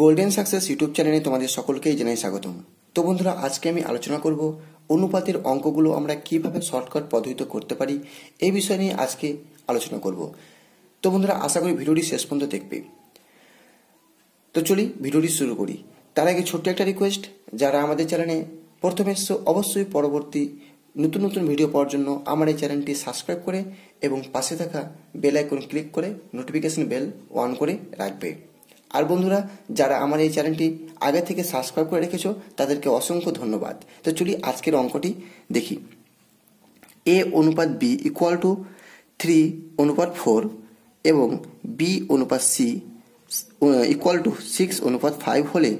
golden success YouTube চ্যানেলে তোমাদের সকলকেই জানাই স্বাগতম তো বন্ধুরা আজকে আমি আলোচনা করব অনুপাতের অঙ্কগুলো আমরা কিভাবে শর্টকাট পদ্ধতিত করতে পারি এই বিষয় নিয়ে আজকে আলোচনা করব তো বন্ধুরা আশা করি ভিডিওটি শেষ পর্যন্ত দেখবে তো চলি ভিডিওটি শুরু করি তার আগে ছোট্ট একটা রিকোয়েস্ট যারা আমাদের চ্যানেলে প্রথমে এসছো অবশ্যই পরবর্তী নতুন নতুন ভিডিও পাওয়ার জন্য আমার এই চ্যানেলটি সাবস্ক্রাইব করে এবং পাশে থাকা বেল আইকন ক্লিক করে নোটিফিকেশন বেল অন করে রাখবে আর বন্ধুরা যারা আমার এই চ্যানেলটি আগে থেকে সাবস্ক্রাইব করে রেখেছো তাদেরকে অসংখ্য ধন্যবাদ তো চলি আজকের অঙ্কটি দেখি এ অনুপাত বি ইকুয়াল টু থ্রি অনুপাত ফোর এবং বি অনুপাত সি ইকুয়াল টু সিক্স অনুপাত ফাইভ হলে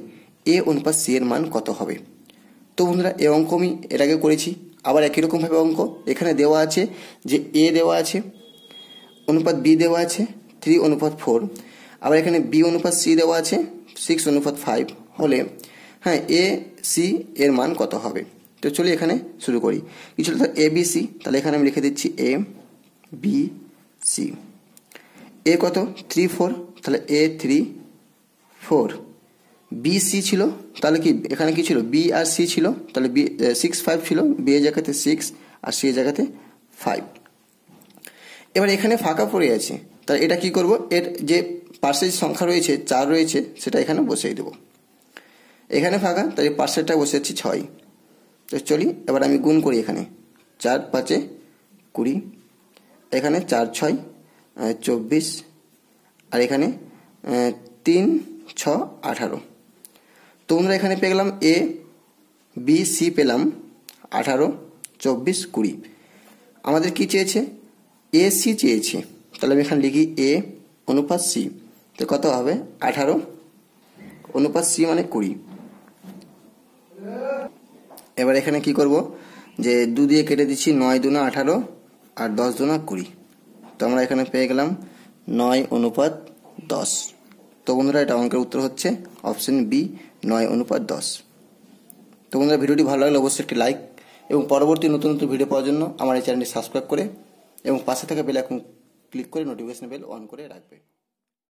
এ অনুপাত সি এর মান কত হবে তো বন্ধুরা এ অঙ্ক আমি এর আগে করেছি আবার একই রকমভাবে অঙ্ক এখানে দেওয়া আছে যে এ দেওয়া আছে অনুপাত বি দেওয়া আছে থ্রি অনুপাত ফোর আবার এখানে বি অনুপাত সি দেওয়া আছে সিক্স অনুপাত ফাইভ হলে হ্যাঁ এ সি এর মান কত হবে তো চলি এখানে শুরু করি কিছু তো এ বি সি তাহলে এখানে আমি লিখে দিচ্ছি এ বি সি এ কত থ্রি ফোর তাহলে A three four B C ছিল তাহলে কি এখানে কি ছিল বি আর সি ছিল তাহলে বি সিক্স ফাইভ ছিল বি এ জায়গাতে সিক্স আর সি এ জায়গাতে ফাইভ এবার এখানে ফাঁকা পড়ে আছে তাহলে এটা কি করব এর যে পার্সের সংখ্যা রয়েছে চার রয়েছে সেটা এখানে বসিয়ে দেবো এখানে ফাঁকা তাই পার্সেলটা বসে যাচ্ছি ছয় তো চলি এবার আমি গুণ করি এখানে চার পাঁচে কুড়ি এখানে চার ছয় চব্বিশ আর এখানে তিন ছ আঠারো তোমরা এখানে পেলাম এ বি সি পেলাম আঠারো চব্বিশ কুড়ি আমাদের কি চেয়েছে এ সি চেয়েছে তাহলে আমি এখানে লিখি এ অনুপাত সি তো কত হবে আঠারো অনুপাত সি মানে কুড়ি এবার এখানে কি করব যে দু দিয়ে কেটে দিচ্ছি নয় দুনা আঠারো আর দশ দুনা কুড়ি তো আমরা এখানে পেয়ে গেলাম নয় অনুপাত দশ তো বন্ধুরা এটা অঙ্কের উত্তর হচ্ছে অপশন বি নয় অনুপাত দশ তো বন্ধুরা ভিডিওটি ভালো লাগলে অবশ্যই একটি লাইক এবং পরবর্তী নতুন নতুন ভিডিও পাওয়ার জন্য আমার এই চ্যানেলটি সাবস্ক্রাইব করে এবং পাশে থাকা বেল এখন ক্লিক করে নোটিফিকেশন বেল অন করে রাখবে